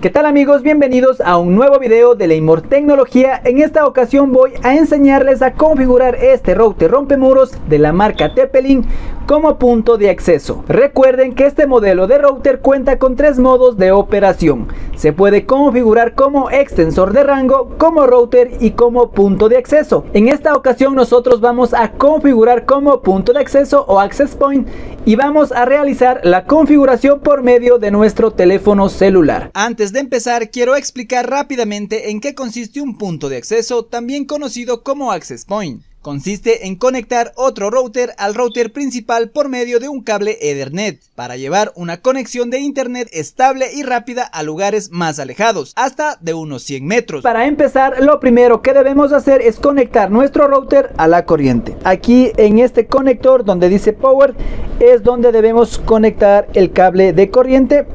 ¿Qué tal amigos? Bienvenidos a un nuevo video de Leymor Tecnología. En esta ocasión voy a enseñarles a configurar este router rompe muros de la marca Tepelin como punto de acceso. Recuerden que este modelo de router cuenta con tres modos de operación. Se puede configurar como extensor de rango, como router y como punto de acceso. En esta ocasión nosotros vamos a configurar como punto de acceso o access point y vamos a realizar la configuración por medio de nuestro teléfono celular. Antes antes de empezar, quiero explicar rápidamente en qué consiste un punto de acceso, también conocido como Access Point. Consiste en conectar otro router al router principal por medio de un cable Ethernet para llevar una conexión de internet estable y rápida a lugares más alejados, hasta de unos 100 metros. Para empezar, lo primero que debemos hacer es conectar nuestro router a la corriente. Aquí en este conector donde dice Power es donde debemos conectar el cable de corriente.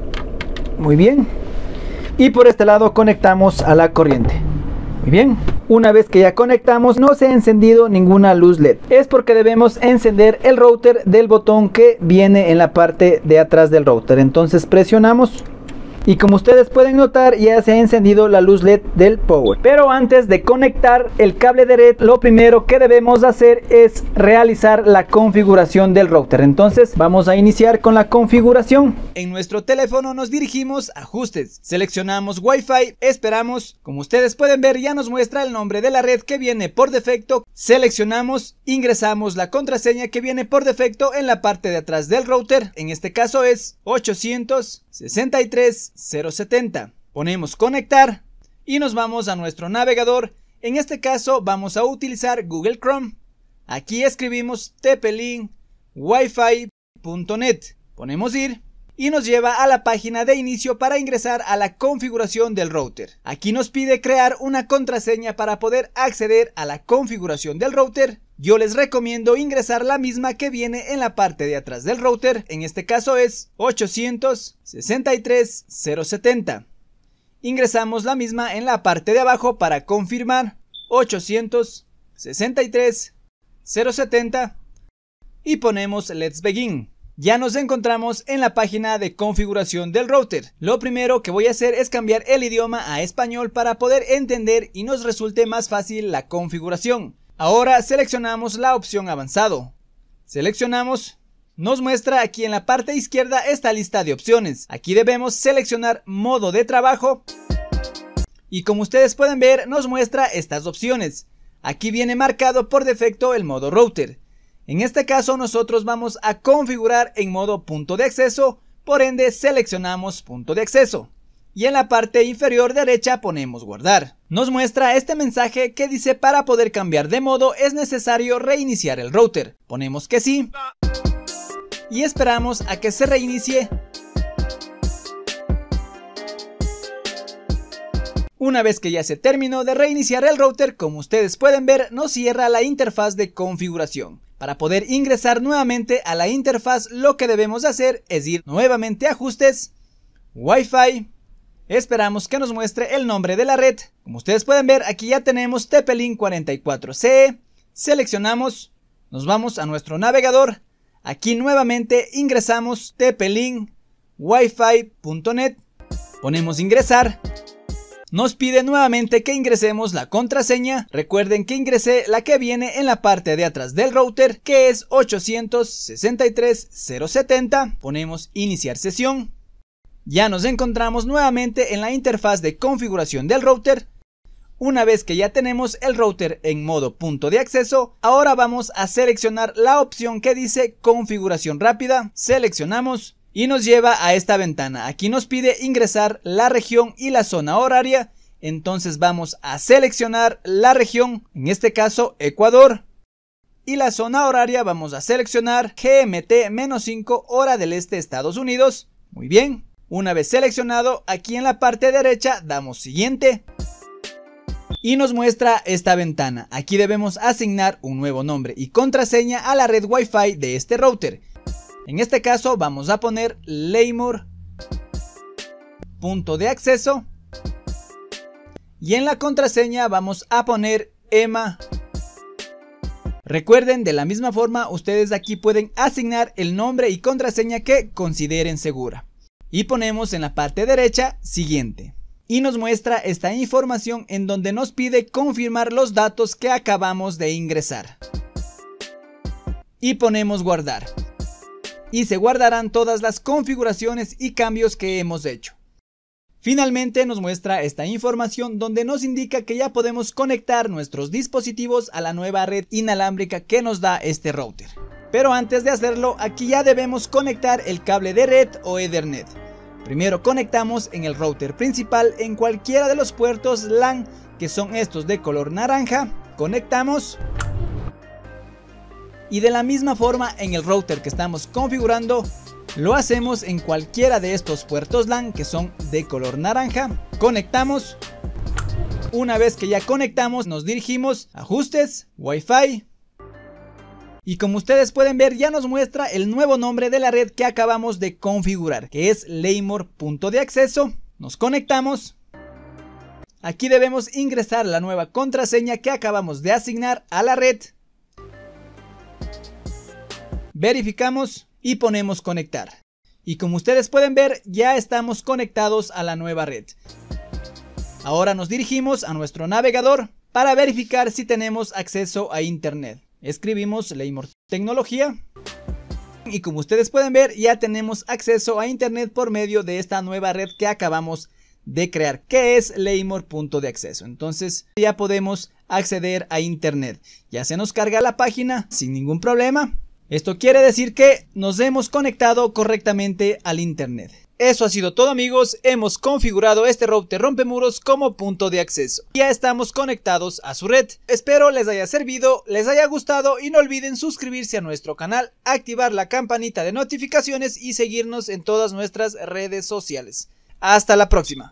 Muy bien y por este lado conectamos a la corriente. Muy bien, una vez que ya conectamos no se ha encendido ninguna luz LED. Es porque debemos encender el router del botón que viene en la parte de atrás del router. Entonces presionamos y como ustedes pueden notar ya se ha encendido la luz LED del Power. Pero antes de conectar el cable de red lo primero que debemos hacer es realizar la configuración del router. Entonces vamos a iniciar con la configuración. En nuestro teléfono nos dirigimos a ajustes. Seleccionamos Wi-Fi, esperamos. Como ustedes pueden ver ya nos muestra el nombre de la red que viene por defecto. Seleccionamos, ingresamos la contraseña que viene por defecto en la parte de atrás del router. En este caso es 800 63070. Ponemos conectar y nos vamos a nuestro navegador. En este caso vamos a utilizar Google Chrome. Aquí escribimos tepelinwifi.net. Ponemos ir y nos lleva a la página de inicio para ingresar a la configuración del router. Aquí nos pide crear una contraseña para poder acceder a la configuración del router yo les recomiendo ingresar la misma que viene en la parte de atrás del router, en este caso es 863 070 Ingresamos la misma en la parte de abajo para confirmar 863-070 y ponemos Let's Begin. Ya nos encontramos en la página de configuración del router. Lo primero que voy a hacer es cambiar el idioma a español para poder entender y nos resulte más fácil la configuración. Ahora seleccionamos la opción avanzado. Seleccionamos nos muestra aquí en la parte izquierda esta lista de opciones. Aquí debemos seleccionar modo de trabajo. Y como ustedes pueden ver, nos muestra estas opciones. Aquí viene marcado por defecto el modo router. En este caso nosotros vamos a configurar en modo punto de acceso, por ende seleccionamos punto de acceso. Y en la parte inferior derecha ponemos guardar. Nos muestra este mensaje que dice para poder cambiar de modo es necesario reiniciar el router. Ponemos que sí. Y esperamos a que se reinicie. Una vez que ya se terminó de reiniciar el router, como ustedes pueden ver, nos cierra la interfaz de configuración. Para poder ingresar nuevamente a la interfaz, lo que debemos hacer es ir nuevamente a ajustes, Wi-Fi, Esperamos que nos muestre el nombre de la red. Como ustedes pueden ver, aquí ya tenemos Tepelin 44C. Seleccionamos, nos vamos a nuestro navegador. Aquí nuevamente ingresamos Tepelinwifi.net, Ponemos ingresar. Nos pide nuevamente que ingresemos la contraseña. Recuerden que ingresé la que viene en la parte de atrás del router, que es 863.070 Ponemos iniciar sesión. Ya nos encontramos nuevamente en la interfaz de configuración del router. Una vez que ya tenemos el router en modo punto de acceso, ahora vamos a seleccionar la opción que dice configuración rápida. Seleccionamos y nos lleva a esta ventana. Aquí nos pide ingresar la región y la zona horaria. Entonces vamos a seleccionar la región, en este caso Ecuador. Y la zona horaria vamos a seleccionar GMT-5 hora del este Estados Unidos. Muy bien, una vez seleccionado, aquí en la parte derecha damos siguiente y nos muestra esta ventana. Aquí debemos asignar un nuevo nombre y contraseña a la red Wi-Fi de este router. En este caso vamos a poner Leymur punto de acceso y en la contraseña vamos a poner EMA. Recuerden, de la misma forma ustedes aquí pueden asignar el nombre y contraseña que consideren segura y ponemos en la parte derecha siguiente. Y nos muestra esta información en donde nos pide confirmar los datos que acabamos de ingresar. Y ponemos guardar. Y se guardarán todas las configuraciones y cambios que hemos hecho. Finalmente nos muestra esta información donde nos indica que ya podemos conectar nuestros dispositivos a la nueva red inalámbrica que nos da este router. Pero antes de hacerlo, aquí ya debemos conectar el cable de red o Ethernet. Primero conectamos en el router principal en cualquiera de los puertos LAN, que son estos de color naranja, conectamos y de la misma forma en el router que estamos configurando lo hacemos en cualquiera de estos puertos LAN que son de color naranja. Conectamos. Una vez que ya conectamos nos dirigimos a ajustes, Wi-Fi, y como ustedes pueden ver ya nos muestra el nuevo nombre de la red que acabamos de configurar, que es Leymor punto de acceso. Nos conectamos. Aquí debemos ingresar la nueva contraseña que acabamos de asignar a la red. Verificamos y ponemos conectar. Y como ustedes pueden ver, ya estamos conectados a la nueva red. Ahora nos dirigimos a nuestro navegador para verificar si tenemos acceso a internet. Escribimos Leymor Tecnología. Y como ustedes pueden ver, ya tenemos acceso a internet por medio de esta nueva red que acabamos de crear, que es Leymor punto de acceso. Entonces ya podemos acceder a internet. Ya se nos carga la página sin ningún problema. Esto quiere decir que nos hemos conectado correctamente al internet. Eso ha sido todo amigos, hemos configurado este router muros como punto de acceso. Ya estamos conectados a su red. Espero les haya servido, les haya gustado y no olviden suscribirse a nuestro canal, activar la campanita de notificaciones y seguirnos en todas nuestras redes sociales. Hasta la próxima.